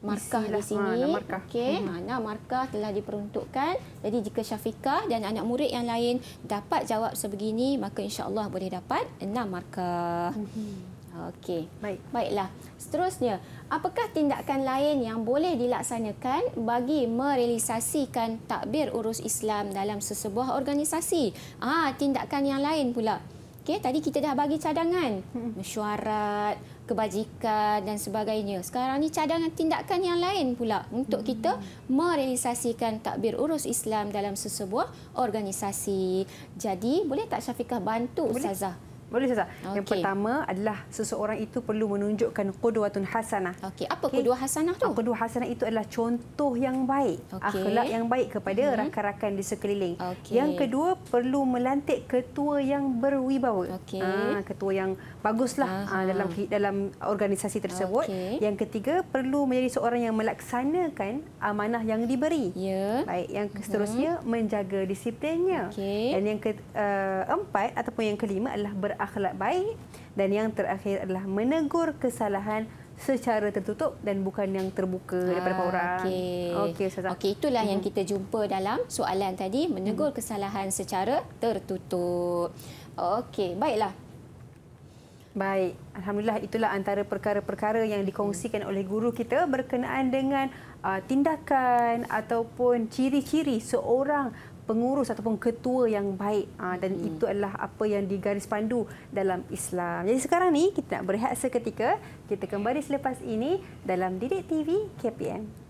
markah di sini. Ha, nak markah. Okay. Ha, nah, markah telah diperuntukkan. Jadi jika Syafiqah dan anak murid yang lain dapat jawab sebegini, maka insyaAllah boleh dapat enam markah. Hmm. Okey. Baik. Baiklah. Seterusnya, apakah tindakan lain yang boleh dilaksanakan bagi merealisasikan takbir urus Islam dalam sesebuah organisasi? Ah, tindakan yang lain pula. Okey, tadi kita dah bagi cadangan, hmm. mesyuarat, kebajikan dan sebagainya. Sekarang ni cadangan tindakan yang lain pula untuk hmm. kita merealisasikan takbir urus Islam dalam sesebuah organisasi. Jadi, boleh tak Syafiqah bantu boleh. Ustazah? Boleh saya? Okay. Yang pertama adalah seseorang itu perlu menunjukkan qudwatun hasanah. Okey, apa okay. qudwah hasanah tu? Ah, qudwah hasanah itu adalah contoh yang baik, okay. akhlak yang baik kepada hmm. rakan-rakan di sekeliling. Okay. Yang kedua perlu melantik ketua yang berwibawa. Okay. Ha, ah, ketua yang baguslah uh ah. -huh. Ah, dalam dalam organisasi tersebut. Okay. Yang ketiga perlu menjadi seorang yang melaksanakan amanah yang diberi. Yeah. Baik, yang mhm. seterusnya uh -huh. menjaga disiplinnya. Okay. Dan yang keempat eh, uh, ataupun yang kelima adalah berakhlak baik dan yang terakhir adalah menegur kesalahan secara tertutup dan bukan yang terbuka ah, daripada orang. Okey. Okey Ustazah. Okey itulah hmm. yang mhm. kita jumpa dalam soalan tadi menegur hmm. kesalahan secara tertutup. Okey, baiklah. Baik, alhamdulillah itulah antara perkara-perkara yang dikongsikan hmm. oleh guru kita berkenaan dengan uh, tindakan ataupun ciri-ciri seorang pengurus ataupun ketua yang baik uh, dan hmm. itu adalah apa yang digaris pandu dalam Islam. Jadi sekarang ni kita nak berehat seketika, kita kembali selepas ini dalam Didik TV KPM.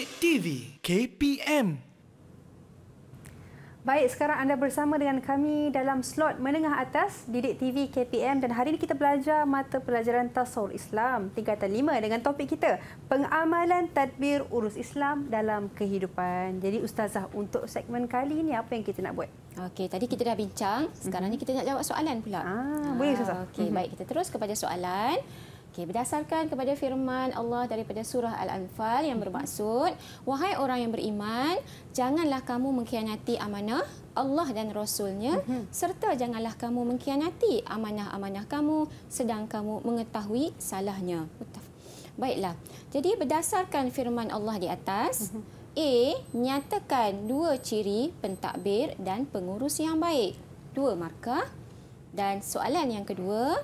88 TV KPM. Baik, sekarang anda bersama dengan kami dalam slot menengah atas Didik TV KPM dan hari ini kita belajar mata pelajaran Tasawur Islam tingkatan 5 dengan topik kita pengamalan tadbir urus Islam dalam kehidupan. Jadi ustazah untuk segmen kali ini apa yang kita nak buat? Okey, tadi kita dah bincang, sekarang mhm. ni kita nak jawab soalan pula. Ah, ha, boleh ustazah. Ah, okey, mhm. baik kita terus kepada soalan. Okey, berdasarkan kepada firman Allah daripada surah Al-Anfal yang bermaksud, wahai orang yang beriman, janganlah kamu mengkhianati amanah Allah dan Rasulnya mhm. serta janganlah kamu mengkhianati amanah-amanah kamu sedang kamu mengetahui salahnya. Baiklah. Jadi berdasarkan firman Allah di atas, mhm. A. Nyatakan dua ciri pentadbir dan pengurus yang baik. Dua markah. Dan soalan yang kedua,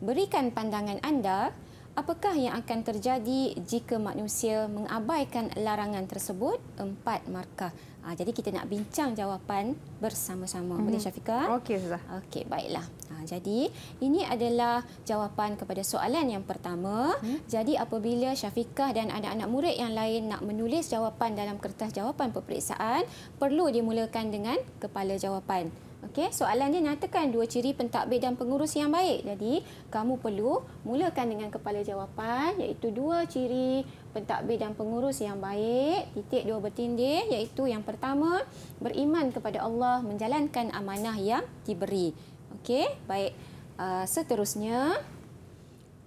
berikan pandangan anda apakah yang akan terjadi jika manusia mengabaikan larangan tersebut empat markah ha, jadi kita nak bincang jawapan bersama-sama mm-hmm. boleh mhm. Syafika okey sudah okey baiklah ha, jadi ini adalah jawapan kepada soalan yang pertama mm-hmm. jadi apabila Syafika dan anak-anak murid yang lain nak menulis jawapan dalam kertas jawapan peperiksaan perlu dimulakan dengan kepala jawapan Okey, soalan dia nyatakan dua ciri pentadbir dan pengurus yang baik. Jadi, kamu perlu mulakan dengan kepala jawapan iaitu dua ciri pentadbir dan pengurus yang baik. Titik dua bertindih iaitu yang pertama, beriman kepada Allah menjalankan amanah yang diberi. Okey, baik. Uh, seterusnya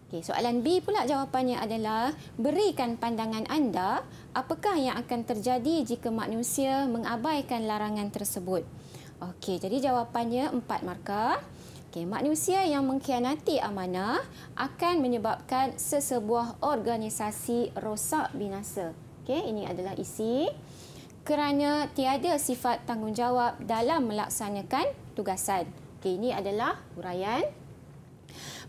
Okey, soalan B pula jawapannya adalah berikan pandangan anda apakah yang akan terjadi jika manusia mengabaikan larangan tersebut. Okey, jadi jawapannya empat markah. Okey, manusia yang mengkhianati amanah akan menyebabkan sesebuah organisasi rosak binasa. Okey, ini adalah isi. Kerana tiada sifat tanggungjawab dalam melaksanakan tugasan. Okey, ini adalah huraian.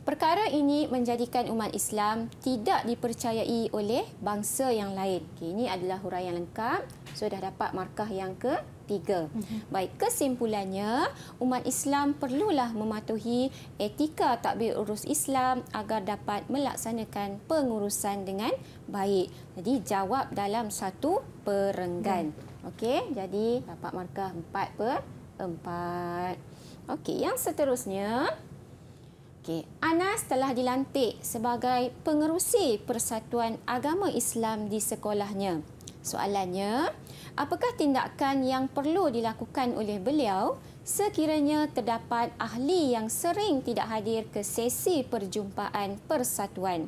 Perkara ini menjadikan umat Islam tidak dipercayai oleh bangsa yang lain. Okey, ini adalah huraian lengkap. Sudah so, dapat markah yang ke Tiga. Mhm. Baik, kesimpulannya, umat Islam perlulah mematuhi etika takbir urus Islam agar dapat melaksanakan pengurusan dengan baik. Jadi, jawab dalam satu perenggan. Ya. Okey, jadi dapat markah empat per empat. Okey, yang seterusnya, Okay. Anas telah dilantik sebagai pengerusi Persatuan Agama Islam di sekolahnya. Soalannya, apakah tindakan yang perlu dilakukan oleh beliau sekiranya terdapat ahli yang sering tidak hadir ke sesi perjumpaan persatuan?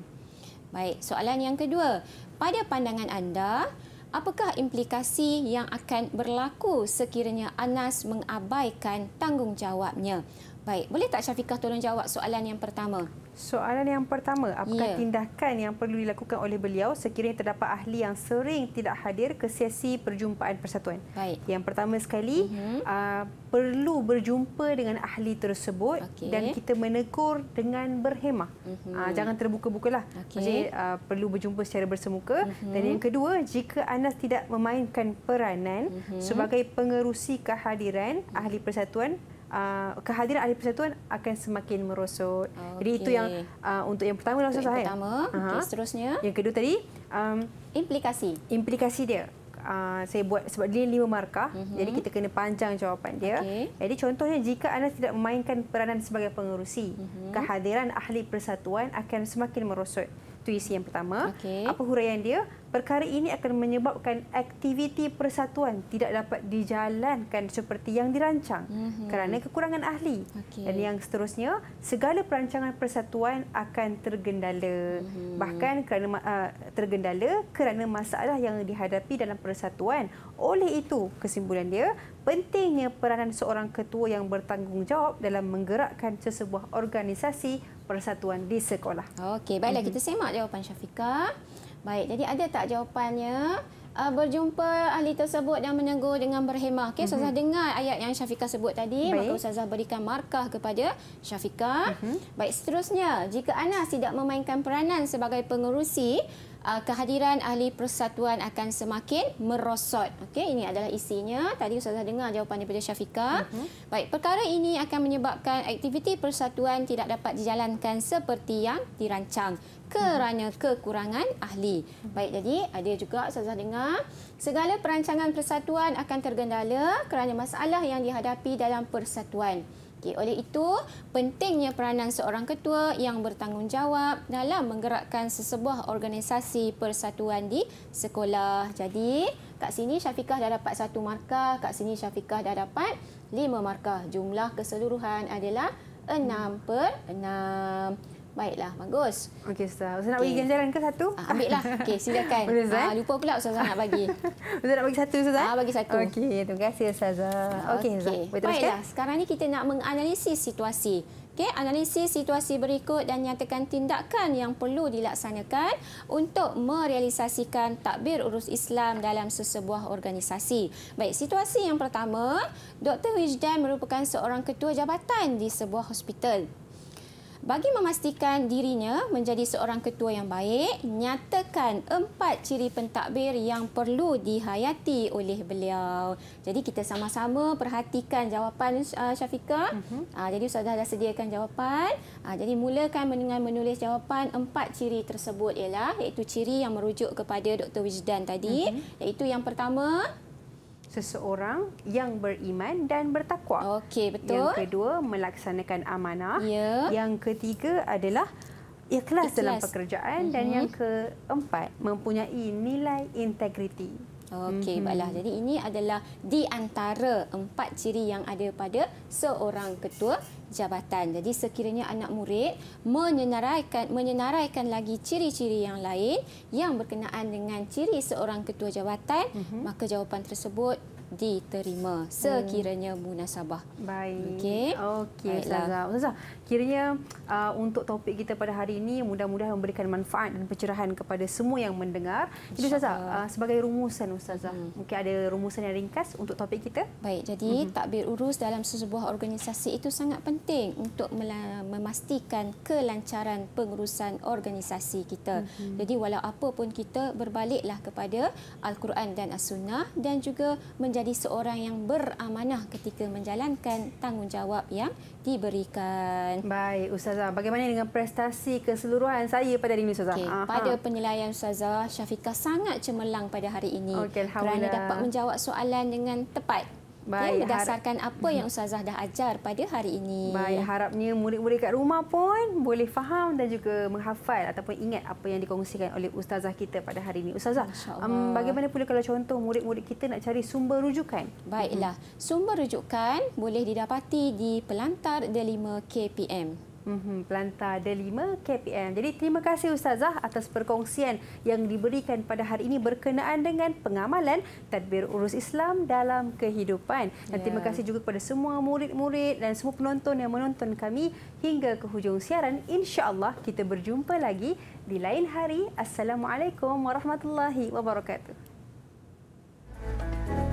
Baik, soalan yang kedua. Pada pandangan anda, apakah implikasi yang akan berlaku sekiranya Anas mengabaikan tanggungjawabnya? Baik, boleh tak Syafiqah tolong jawab soalan yang pertama? Soalan yang pertama, apakah ya. tindakan yang perlu dilakukan oleh beliau sekiranya terdapat ahli yang sering tidak hadir ke sesi perjumpaan persatuan? Baik. Yang pertama sekali, uh-huh. Mhm. Ah, aa, perlu berjumpa dengan ahli tersebut okay. dan kita menegur dengan berhemah. Uh-huh. jangan terbuka-bukalah. Okay. Jadi, aa, ah, perlu berjumpa secara bersemuka. Uh-huh. Dan yang kedua, jika Anas tidak memainkan peranan uh-huh. sebagai pengerusi kehadiran ahli persatuan, uh, kehadiran ahli persatuan akan semakin merosot. Okay. Jadi itu yang uh, untuk yang pertama langsung sahaja. Pertama. Uh-huh. Okay, seterusnya. Yang kedua tadi um, implikasi. Implikasi dia. Uh, saya buat sebab dia lima markah mm-hmm. jadi kita kena panjang jawapan dia okay. jadi contohnya jika anda tidak memainkan peranan sebagai pengerusi mm-hmm. kehadiran ahli persatuan akan semakin merosot tu isi yang pertama okay. apa huraian dia Perkara ini akan menyebabkan aktiviti persatuan tidak dapat dijalankan seperti yang dirancang mm-hmm. kerana kekurangan ahli. Okay. Dan yang seterusnya, segala perancangan persatuan akan tergendala. Mm-hmm. Bahkan kerana uh, tergendala kerana masalah yang dihadapi dalam persatuan. Oleh itu, kesimpulan dia, pentingnya peranan seorang ketua yang bertanggungjawab dalam menggerakkan sesebuah organisasi persatuan di sekolah. Okey, baiklah mm-hmm. kita semak jawapan Syafiqah. Baik, jadi ada tak jawapannya? Uh, berjumpa ahli tersebut dan menegur dengan berhemah. Okey, Ustazah mm-hmm. dengar ayat yang Syafiqah sebut tadi. Baik. Maka Ustazah berikan markah kepada Syafiqah. Mm-hmm. Baik, seterusnya. Jika Anas tidak memainkan peranan sebagai pengerusi, uh, kehadiran ahli persatuan akan semakin merosot. Okey, ini adalah isinya. Tadi Ustazah dengar jawapan daripada Syafika. Uh-huh. Baik, perkara ini akan menyebabkan aktiviti persatuan tidak dapat dijalankan seperti yang dirancang kerana kekurangan ahli. Baik jadi ada juga saya dengar segala perancangan persatuan akan tergendala kerana masalah yang dihadapi dalam persatuan. Okey, oleh itu pentingnya peranan seorang ketua yang bertanggungjawab dalam menggerakkan sesebuah organisasi persatuan di sekolah. Jadi, kat sini Syafiqah dah dapat satu markah, kat sini Syafiqah dah dapat lima markah. Jumlah keseluruhan adalah enam per enam. Baiklah, bagus. Okey, Ustaz. Ustaz nak okay. bagi ganjaran ke satu? Ah, ambil lah. Okey, silakan. Ustaz, ah, lupa pula Ustaz nak bagi. Ustaz nak bagi satu, Ustaz? Ah, bagi satu. Okey, terima kasih Ustaz. Ah, ah, okey, Ustaz. Okay. Okay. Baiklah, sekarang ni kita nak menganalisis situasi. Okey, analisis situasi berikut dan nyatakan tindakan yang perlu dilaksanakan untuk merealisasikan takbir urus Islam dalam sesebuah organisasi. Baik, situasi yang pertama, Dr. Wijdan merupakan seorang ketua jabatan di sebuah hospital bagi memastikan dirinya menjadi seorang ketua yang baik, nyatakan empat ciri pentadbir yang perlu dihayati oleh beliau. Jadi kita sama-sama perhatikan jawapan uh, Syafika. Mhm. Uh-huh. jadi Ustazah dah sediakan jawapan. Uh, jadi mulakan dengan menulis jawapan empat ciri tersebut ialah iaitu ciri yang merujuk kepada Dr. Wisdan tadi, uh-huh. iaitu yang pertama seseorang yang beriman dan bertakwa. Okey, betul. Yang kedua, melaksanakan amanah. Ya. Yang ketiga adalah ikhlas, ikhlas. dalam pekerjaan uh-huh. dan mhm. yang keempat, mempunyai nilai integriti. Okey, mm-hmm. baiklah. Jadi ini adalah di antara empat ciri yang ada pada seorang ketua jabatan. Jadi sekiranya anak murid menyenaraikan menyenaraikan lagi ciri-ciri yang lain yang berkenaan dengan ciri seorang ketua jabatan, mm-hmm. maka jawapan tersebut diterima sekiranya hmm. munasabah. Baik. Okey. Okey, Ustazah. Ustazah, Kiranya uh, untuk topik kita pada hari ini mudah-mudahan memberikan manfaat dan pencerahan kepada semua yang mendengar. Jadi Ustazah, uh, sebagai rumusan Ustazah, hmm. mungkin ada rumusan yang ringkas untuk topik kita? Baik, jadi hmm. takbir urus dalam sebuah organisasi itu sangat penting untuk memastikan kelancaran pengurusan organisasi kita. Hmm. Jadi walau apa pun kita berbaliklah kepada Al-Quran dan As-Sunnah dan juga menjadi seorang yang beramanah ketika menjalankan tanggungjawab yang diberikan. Ustazah. Baik, Ustazah. Bagaimana dengan prestasi keseluruhan saya pada hari ini, Ustazah? Okay. Pada penilaian Ustazah, Syafiqah sangat cemerlang pada hari ini okay, kerana dapat menjawab soalan dengan tepat. Baik, ya, berdasarkan harap... apa yang Ustazah dah ajar pada hari ini. Baik, harapnya murid-murid kat rumah pun boleh faham dan juga menghafal ataupun ingat apa yang dikongsikan oleh Ustazah kita pada hari ini. Ustazah, um, bagaimana pula kalau contoh murid-murid kita nak cari sumber rujukan? Baiklah, sumber rujukan boleh didapati di pelantar The 5 KPM. Mm-hmm. Pelantar ada 5 KPM. Jadi terima kasih Ustazah atas perkongsian yang diberikan pada hari ini berkenaan dengan pengamalan tadbir urus Islam dalam kehidupan. Dan yeah. terima kasih juga kepada semua murid-murid dan semua penonton yang menonton kami hingga ke hujung siaran. InsyaAllah kita berjumpa lagi di lain hari. Assalamualaikum warahmatullahi wabarakatuh.